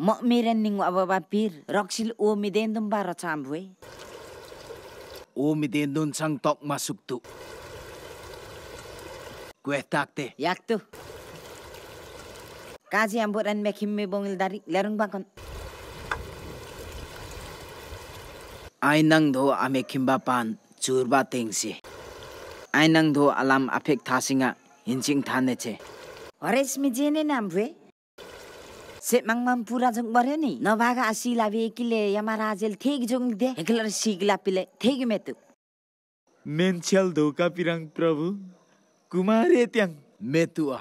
Mọ miren ning wa ba pir, roxil u mi den dum bara cham vui. U mi den dun sang tok masuk tu. Kue takte. Yak tu. Kazi amburan mekim mi bongil dari lerung bangkon. Ai nang do ame ba pan ba churba tengsi. Ai nang do alam apek thasinga inching thane che. Ores mi jene nam vui. सेमाङमाम पुरा जोङ बरे नि नभागा आसिला बेकिले राजेल थेग जोङ दे एकलर सिगला पिले थेग मेतु मेन्छल धोका पिरङ प्रभु कुमारे त्याङ मेतुआ